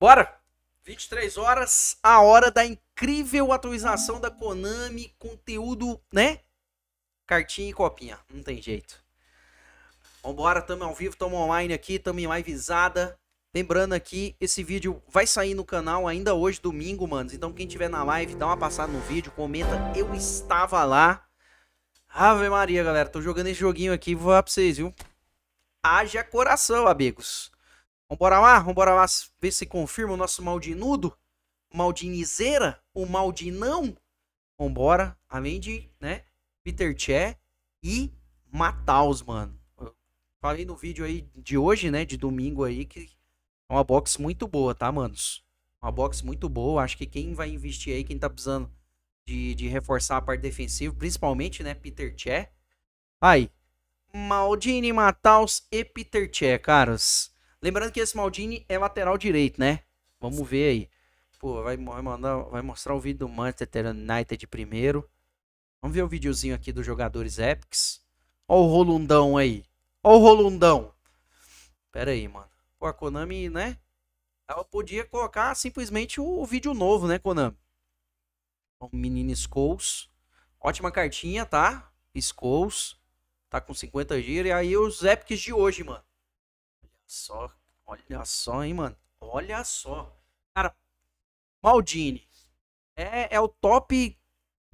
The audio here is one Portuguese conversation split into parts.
Bora! 23 horas, a hora da incrível atualização da Konami, conteúdo, né? Cartinha e copinha, não tem jeito. Vambora, tamo ao vivo, tamo online aqui, tamo em livezada. Lembrando aqui, esse vídeo vai sair no canal ainda hoje, domingo, mano. Então quem tiver na live, dá uma passada no vídeo, comenta, eu estava lá. Ave Maria, galera, tô jogando esse joguinho aqui, vou falar pra vocês, viu? Haja coração, amigos. Vambora lá, vambora lá ver se confirma o nosso maldinudo, maldinizeira, o maldinão. Vambora, além de, né, Peter Che e Mataus, mano. Eu falei no vídeo aí de hoje, né, de domingo aí, que é uma box muito boa, tá, manos? Uma box muito boa, acho que quem vai investir aí, quem tá precisando de, de reforçar a parte defensiva, principalmente, né, Peter Che. Aí, Maldini, Mataus e Peter Che, caras. Lembrando que esse Maldini é lateral direito, né? Vamos ver aí. Pô, vai, mandar, vai mostrar o vídeo do Manchester United primeiro. Vamos ver o videozinho aqui dos jogadores epics. Ó o Rolundão aí. Ó o Rolundão. Pera aí, mano. Pô, a Konami, né? Ela podia colocar simplesmente o, vídeo novo, né, Konami? O menino Skulls. Ótima cartinha, tá? Skulls. Tá com 50 giros. E aí os epics de hoje, mano. Olha só Olha só, hein, mano. Olha só. Cara, Maldini é, é o top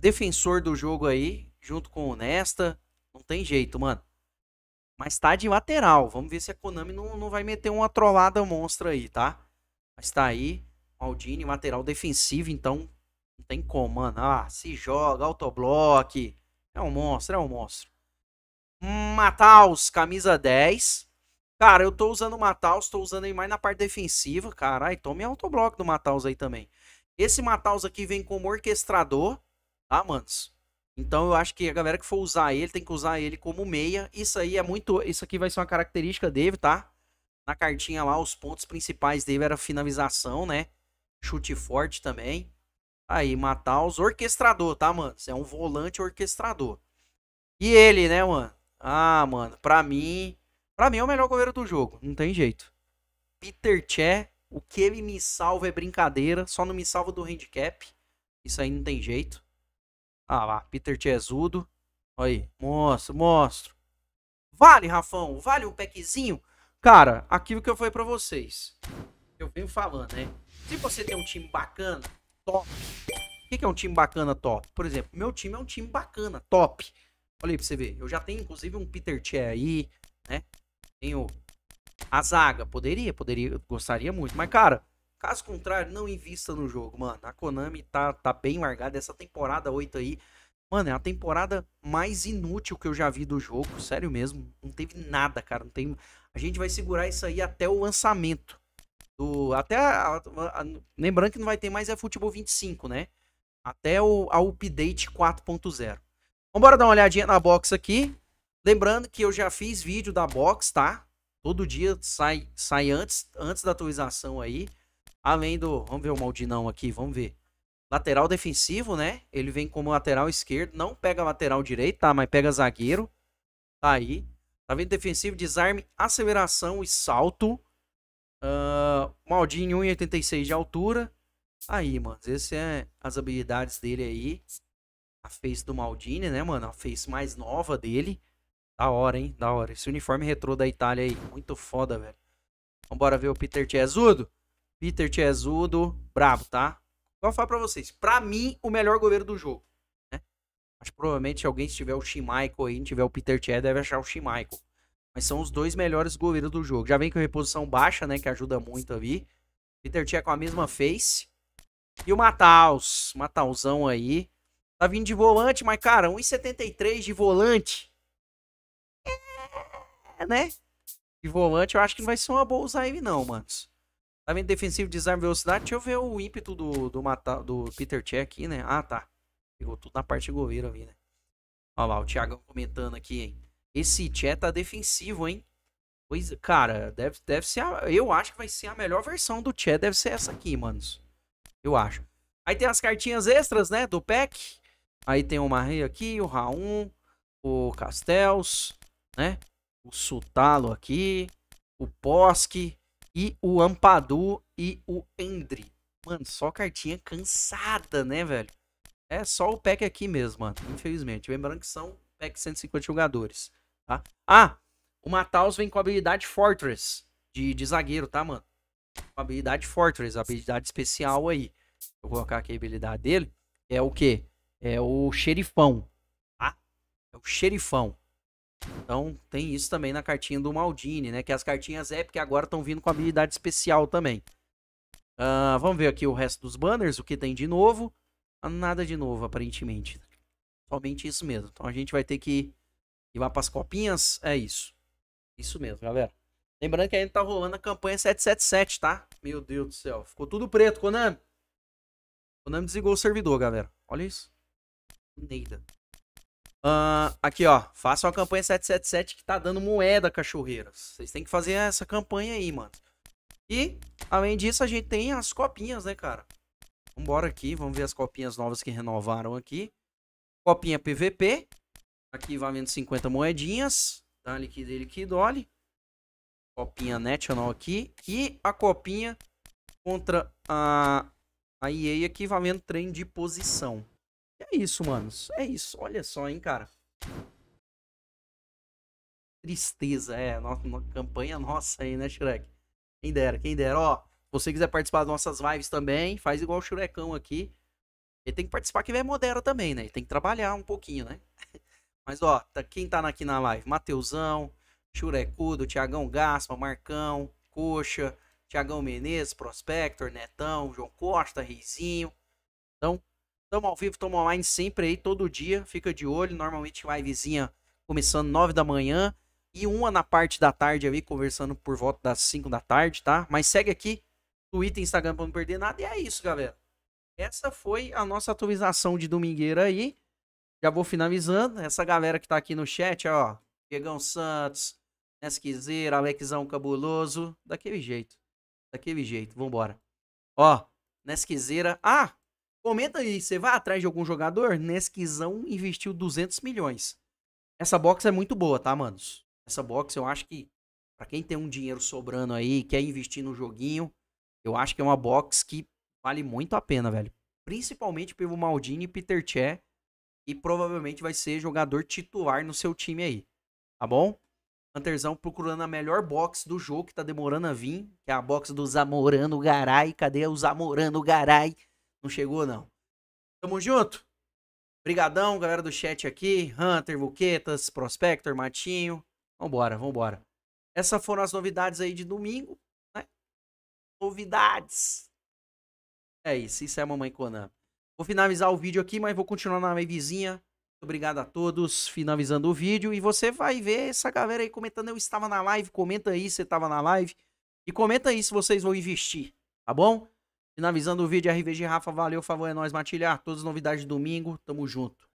defensor do jogo aí, junto com o Nesta. Não tem jeito, mano. Mas tá de lateral. Vamos ver se a Konami não, não vai meter uma trollada monstra aí, tá? Mas tá aí. Maldini, lateral defensivo, então não tem como, mano. Ah, se joga, autoblock. É um monstro, é um monstro. Mataus, camisa 10. Cara, eu tô usando o Mataus, tô usando aí mais na parte defensiva. Carai, tome autobloco do Mataus aí também. Esse Mataus aqui vem como orquestrador, tá, manos? Então eu acho que a galera que for usar ele tem que usar ele como meia. Isso aí é muito. Isso aqui vai ser uma característica dele, tá? Na cartinha lá, os pontos principais dele era finalização, né? Chute forte também. Aí, Mataus, orquestrador, tá, mano? É um volante orquestrador. E ele, né, mano? Ah, mano, pra mim, Pra mim é o melhor goleiro do jogo, não tem jeito. Peter Che, o que ele me salva é brincadeira, só não me salva do handicap. Isso aí não tem jeito. Ah lá, Peter Che é zudo. Aí, mostro, mostro. Vale, Rafão, vale um packzinho? Cara, aquilo que eu falei pra vocês. Eu venho falando, né? Se você tem um time bacana, top. O que é um time bacana, top? Por exemplo, meu time é um time bacana, top. Olha aí pra você ver. Eu já tenho, inclusive, um Peter Che aí, né? Ganhou. A zaga, poderia, poderia, gostaria muito. Mas, cara, caso contrário, não invista no jogo, mano. A Konami tá, tá bem largada. Essa temporada 8 aí, mano, é a temporada mais inútil que eu já vi do jogo. Sério mesmo. Não teve nada, cara. Não tem... A gente vai segurar isso aí até o lançamento. Do... Até. A... A... Lembrando que não vai ter mais é Futebol 25, né? Até o a update 4.0. Vamos dar uma olhadinha na box aqui. Lembrando que eu já fiz vídeo da box, tá? Todo dia sai, sai antes, antes da atualização aí. Além do... Vamos ver o Maldinão aqui, vamos ver. Lateral defensivo, né? Ele vem como lateral esquerdo. Não pega lateral direito, tá? Mas pega zagueiro. Tá aí. Tá vendo defensivo, desarme, aceleração e salto. Uh, Maldinho 1,86 de altura. Tá aí, mano. Essas são é as habilidades dele aí. A face do Maldini, né, mano? A face mais nova dele. Da hora, hein? Da hora. Esse uniforme retrô da Itália aí. Muito foda, velho. Vambora ver o Peter Tiesudo. Peter Tiesudo, brabo, tá? Vou falar pra vocês. Pra mim, o melhor goleiro do jogo. Né? Acho que provavelmente se alguém tiver o Shimaiko aí, não tiver o Peter Tchê, deve achar o Shimaiko Mas são os dois melhores goleiros do jogo. Já vem com reposição baixa, né? Que ajuda muito ali. Peter Tchê com a mesma face. E o Mataus. Matausão aí. Tá vindo de volante, mas, cara, 1,73 de volante né? De volante, eu acho que não vai ser uma boa usar ele, não, mano. Tá vendo defensivo, desarme, velocidade? Deixa eu ver o ímpeto do, do, Mata, do Peter Che aqui, né? Ah, tá. Pegou tudo na parte de goleiro ali, né? Olha lá, o Thiago comentando aqui, hein? Esse Che tá defensivo, hein? Pois, cara, deve, deve ser. A, eu acho que vai ser a melhor versão do Che, deve ser essa aqui, manos. Eu acho. Aí tem as cartinhas extras, né? Do pack. Aí tem o Marre aqui, o Raon, o Castells, né? o Sutalo aqui, o Posk e o Ampadu e o Endri. Mano, só cartinha cansada, né, velho? É só o pack aqui mesmo, mano. Infelizmente. Lembrando que são pack 150 jogadores, tá? Ah, o Mataus vem com a habilidade Fortress de, de zagueiro, tá, mano? Com a habilidade Fortress, a habilidade especial aí. Vou colocar aqui a habilidade dele. É o quê? É o xerifão, tá? É o xerifão. Então tem isso também na cartinha do Maldini, né? Que as cartinhas porque agora estão vindo com habilidade especial também. Uh, vamos ver aqui o resto dos banners, o que tem de novo. Ah, nada de novo, aparentemente. Somente isso mesmo. Então a gente vai ter que ir lá para as copinhas. É isso. Isso mesmo, galera. Lembrando que ainda tá rolando a campanha 777, tá? Meu Deus do céu. Ficou tudo preto, Konami. Konami desligou o servidor, galera. Olha isso. Neida. Uh, aqui, ó. Faça uma campanha 777 que tá dando moeda, cachorreiras. Vocês têm que fazer essa campanha aí, mano. E, além disso, a gente tem as copinhas, né, cara? Vambora aqui, vamos ver as copinhas novas que renovaram aqui. Copinha PVP. Aqui valendo 50 moedinhas. Tá, dele que dole Copinha National aqui. E a copinha contra a, a EA aqui valendo trem de posição isso, manos. É isso. Olha só, hein, cara. Tristeza, é. Nossa, uma campanha nossa aí, né, Shrek? Quem dera, quem dera. Ó, se você quiser participar das nossas lives também, faz igual o Shrekão aqui. Ele tem que participar que vem modera também, né? Ele tem que trabalhar um pouquinho, né? Mas, ó, tá, quem tá aqui na live? Mateusão, Churecudo, Tiagão Gaspa, Marcão, Coxa, Tiagão Menezes, Prospector, Netão, João Costa, Reizinho. Então, Tamo ao vivo, tamo online sempre aí, todo dia. Fica de olho. Normalmente livezinha começando 9 da manhã e uma na parte da tarde ali, conversando por volta das 5 da tarde, tá? Mas segue aqui, Twitter, Instagram pra não perder nada. E é isso, galera. Essa foi a nossa atualização de domingueira aí. Já vou finalizando. Essa galera que tá aqui no chat, ó. Diegão Santos, Nesquizeira, Alexão Cabuloso. Daquele jeito. Daquele jeito. Vambora. Ó, Nesquizeira. Ah! Comenta aí, você vai atrás de algum jogador? Nesquizão investiu 200 milhões. Essa box é muito boa, tá, manos? Essa box eu acho que, para quem tem um dinheiro sobrando aí, quer investir no joguinho, eu acho que é uma box que vale muito a pena, velho. Principalmente pelo Maldini e Peter Che, que provavelmente vai ser jogador titular no seu time aí, tá bom? Hunterzão procurando a melhor box do jogo que tá demorando a vir, que é a box do Zamorano Garay. Cadê o Zamorano Garay? Não chegou, não. Tamo junto. Brigadão, galera do chat aqui. Hunter, Vuquetas, Prospector, Matinho. Vambora, vambora. Essas foram as novidades aí de domingo, né? Novidades. É isso, isso é a Mamãe Conan. Vou finalizar o vídeo aqui, mas vou continuar na minha vizinha. obrigado a todos, finalizando o vídeo. E você vai ver essa galera aí comentando, eu estava na live, comenta aí se você estava na live. E comenta aí se vocês vão investir, tá bom? Finalizando o vídeo, RVG Rafa, valeu, favor é nós, Matilhar. Ah, todas as novidades de domingo, tamo junto.